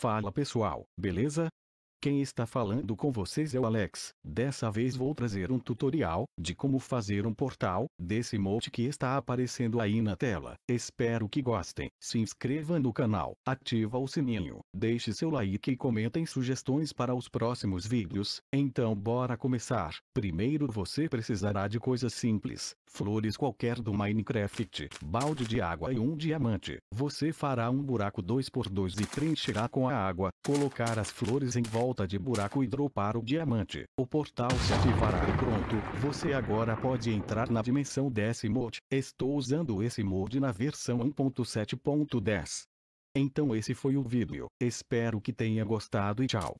Fala pessoal, beleza? Quem está falando com vocês é o Alex, dessa vez vou trazer um tutorial, de como fazer um portal, desse emote que está aparecendo aí na tela. Espero que gostem, se inscreva no canal, ativa o sininho, deixe seu like e comentem sugestões para os próximos vídeos, então bora começar. Primeiro você precisará de coisas simples, flores qualquer do Minecraft, balde de água e um diamante. Você fará um buraco 2x2 e preencherá com a água, colocar as flores em volta volta de buraco e dropar o diamante. O portal se ativará e pronto, você agora pode entrar na dimensão desse mod. Estou usando esse mod na versão 1.7.10. Então esse foi o vídeo, espero que tenha gostado e tchau.